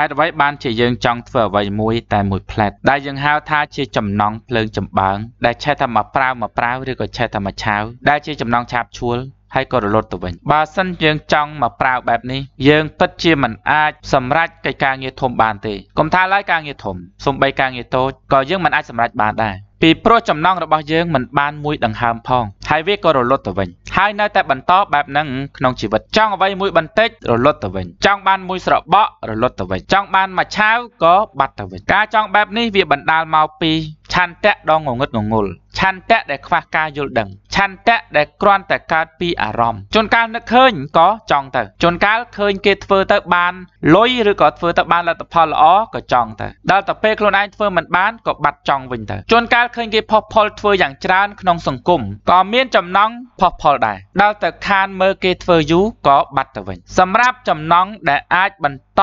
ហេតុអ្វីបានជាយើងចង់ធ្វើអ្វីមួយតែមួយផ្លែតដែលយើងហៅថាជាចំណងភ្លើងចម្បាំងដែលឆេះថាមកប្រាវមកប្រាវឬក៏ឆេះថាមកឆាវដែលជាចំណងឆាបឈួលហើយក៏រលត់ទៅវិញបើសិនយើងចង់មកប្រាវបែបនេះយើងពិតជាមិនអាចសម្រេចកិច្ចការងារធំបានទេកុំថាឡើយការងារធំសំបីការងារតូចក៏យើងមិនអាចសម្រេចបានដែរពីព្រោះចំណងរបស់យើងមិនបានមួយដង្ហើមផងហើយវាក៏រលត់ទៅវិញហើយនៅតែបន្តបែបហ្នឹងក្នុងជីវិតចង់អ្វីមួយបន្តិចរលត់ទៅវិញ ចង់បានមួយស្របក់រលត់ទៅវិញចង់បានមួយឆាវក៏បាត់ទៅវិញការចង់បែបនេះវាបណ្ដាលមកពីឆន្ទៈដ៏ងងឹតងងុលឆន្ទៈដែលខ្វះការយល់ដឹងឆន្ទៈដែលគ្រាន់តែកើតពីអារម្មណ៍ជួនកាលនឹកឃើញក៏ចង់ទៅជួនកាលឃើញគេធ្វើទៅបានលុយឬក៏ធ្វើទៅបានលទ្ធផលល្អក៏ចង់ទៅដល់តែពេលខ្លួនឯងធ្វើមិនបានក៏បាត់ចង់វិញទៅជួនកាលឃើញគេផុសផុលធ្វើយ៉ាងច្រើនក្នុងសង្គមក៏មានចំណង់ផុសផុលដែរដល់តែខានមើលគេធ្វើយូរក៏បាត់ទៅវិញសម្រាប់ចំណង់ដែលអាចបន្តត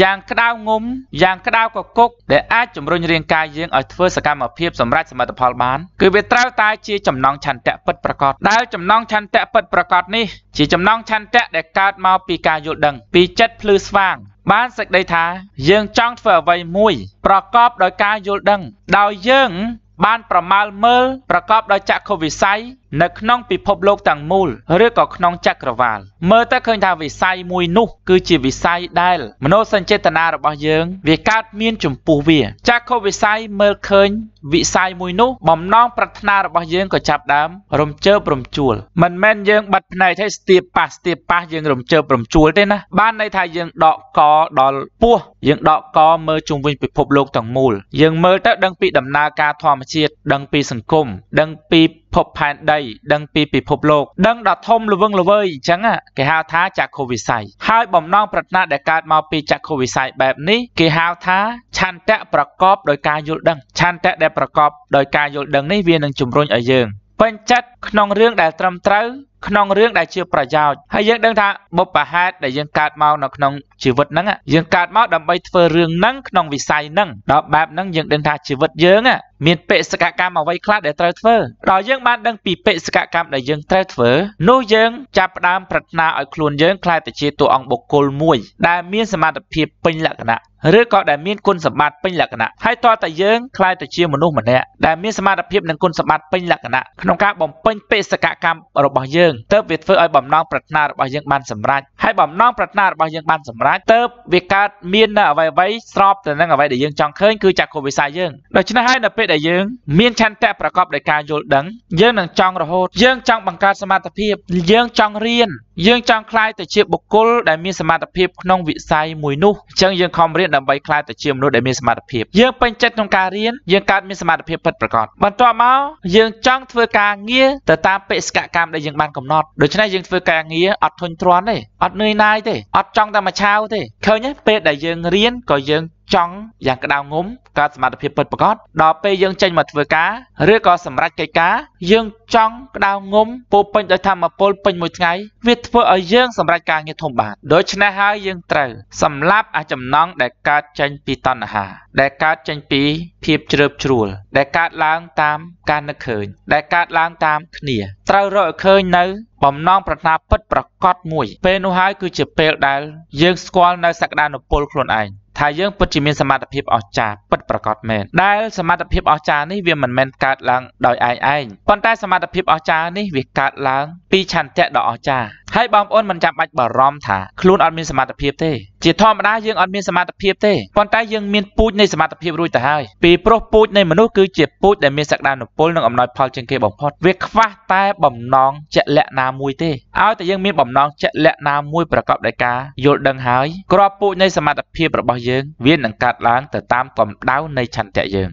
យ៉ាងក្តៅងុំយ៉ាងក្តៅកគុកដែលអាចជំរុញរាងកាយយើងឲ្យធ្វើសកម្មភាពសម្រាប់សមិទ្ធផលបាន គឺវាត្រូវតែជាចំណងឆន្ទៈពិតប្រកបដែលចំណងឆន្ទៈពិតប្រកបនេះជាចំណងឆន្ទៈដែលកើតមកពីការយល់ដឹងពីចិត្តភ្លឺស្វាង បានសេចក្តីថាយើងចង់ធ្វើអ្វីមួយ ប្រកបដោយការយល់ដឹង ដោយយើងបានប្រមាលមើលប្រកបដោយចក្ខុវិស័យនៅក្នុងពិភពលោកទាំងមូលឬក៏ក្នុងចក្រវាលមើលទៅឃើញថាវិស័យមួយនោះគឺជាវិស័យដែលមនោសញ្ចេតនារបស់យើងវាកើតមានចំពោះវាចាក់ខុសវិស័យមើលឃើញវិស័យមួយនោះបំណងប្រាថ្នារបស់យើងក៏ចាប់ដើមរំជើបរំជួល មិនមែនយើងបិទភ្នែកឲ្យស្ទាបប៉ះស្ទាបប៉ះយើងរំជើបរំជួលទេណាបានន័យថាយើងដកកដល់ពោះយើងដកកមើលជុំវិញពិភពលោកទាំងមូលយើងមើលទៅដឹងពីដំណើរការធម្មជាតិដឹងពីសង្គមដឹងពីភពផែនដីដឹងពីពិភពលោកដឹងដល់ធំល្វឹងល្វើយអញ្ចឹងគេហៅថាចក្ខុវិស័យហើយបំណងប្រាថ្នាដែលកើតមកពីចក្ខុវិស័យបែបនេះគេហៅថាឆន្ទៈប្រកបដោយការយល់ដឹង ឆន្ទៈដែលប្រកបដោយការយល់ដឹងនេះវានឹងជំរុញឲ្យយើងពេញចិត្តក្នុងរឿងដែលត្រឹមត្រូវក្នុងរឿងដែលជាប្រយោជន៍ហើយយើងដឹងថាបុព្វហេតុដែលយើងកើតមកនៅក្នុងជីវិតហ្នឹងយើងកើតមកដើម្បីធ្វើរឿងហ្នឹងក្នុងវិស័យហ្នឹងដល់បែបហ្នឹងយើងដឹងថាជីវិតយើងមានបេសកកម្មអ្វីខ្លះដែលត្រូវធ្វើដល់យើងបានដឹងពីបេសកកម្មដែលយើងត្រូវធ្វើនោះយើងចាប់ផ្ដើមប្រាថ្នាឲ្យខ្លួនយើងក្លាយទៅជាតួអង្គបុគ្គលមួយដែលមានសមត្ថភាពពេញលក្ខណៈឬក៏ដែលមានគុណសម្បត្តិពេញលក្ខណៈហើយតើតើយើងក្លាយទៅជាមនុស្សម្នាក់ដែលមានសមត្ថភាពនិងគុណសម្បត្តិពេញលក្ខណៈក្នុងការបំពេញបេសកកម្មរបស់យើងទើបវាធ្វើឲ្យបំណងប្រាថ្នារបស់យើងបានសម្រេចហើយបំណងប្រាថ្នារបស់យើងបានសម្រេចទើបវាកើតមាននៅអ្វីៗស្របទៅនឹងអ្វីដែលយើងចង់ឃើញគឺចក្ខុវិស័យយើងដូច្នេះហើយនៅពេលពេលដែលយើងមានឆន្ទៈប្រកបដោយការយល់ដឹង យើងនឹងចង់រហូត យើងចង់បង្កើតសមត្ថភាពយើងចង់រៀនយើងចង់ក្លាយទៅជាបុគ្គលដែលមានសមត្ថភាពក្នុងវិស័យមួយនោះអញ្ចឹងយើងខំរៀនដើម្បីក្លាយទៅជាមនុស្សដែលមានសមត្ថភាពយើងពេញចិត្តក្នុងការរៀនយើងកើតមានសមត្ថភាពពិតប្រាកដបន្ទាប់មកយើងចង់ធ្វើការងារទៅតាមបេសកកម្មដែលយើងបានកំណត់ដូច្នេះយើងធ្វើការងារអត់ធុញទ្រាន់ទេអត់នឿយណាយទេអត់ចង់តែមួយឆាវទេឃើញទេពេលដែលយើងរៀនក៏យើងចង់យ៉ាងក្តៅងុំកើតសមត្ថភាពពិតប្រាកដដល់ពេលយើងចេញមកធ្វើការឬក៏សម្រេចកិច្ចការយើងចង់ក្តៅងុំពោពេញដោយធម៌ពលពេញមួយថ្ងៃវាធ្វើឲ្យយើងសម្រេចការងារធំបានដូច្នេះហើយយើងត្រូវសម្លាប់អាចំណង់ដែលកើតចេញពីតណ្ហា ដែលកើតចេញពីភាពជ្រើបជ្រួលដែលកើតឡើងតាមការនឹកឃើញ ដែលកើតឡើងតាមគ្នាត្រូវរកឲ្យឃើញនៅបំណងប្រាថ្នាពិតប្រកបមួយ ពេលនោះហើយគឺជាពេលដែលយើងស្គាល់នៅសក្តានុពលខ្លួនឯងថាយើងពិតជាមានសមត្ថភាពអស្ចារ្យពិតប្រាកដមែនដែលសមត្ថភាពអស្ចារ្យនេះវាមិនមែនកើតឡើងដោយឯងឯងប៉ុន្តែសមត្ថភាពអស្ចារ្យនេះវាកើតឡើង ពីឆន្ទៈដ៏អស្ចារ្យហើយបងប្អូនមិនចាំបាច់បារម្ភថាខ្លួនអត់មានសមត្ថភាពទេជាធម្មតាយើងអត់មានសមត្ថភាពទេប៉ុន្តែយើងមានពូជនៃសមត្ថភាពរួចទៅហើយពីព្រោះពូជនៃមនុស្សគឺជាពូជដែលមានសក្តានុពលនិងអំណោយផលជាងគេបំផុតវាខ្វះតែបំណងជាក់លាក់ណាមួយទេឲ្យតែយើងមានបំណងជាក់លាក់ណាមួយប្រកបដោយការយល់ដឹងហើយក្របពូជនៃសមត្ថភាពរបស់យើង វានឹងកាត់ឡើងទៅតាមកម្ដៅនៃឆន្ទៈយើង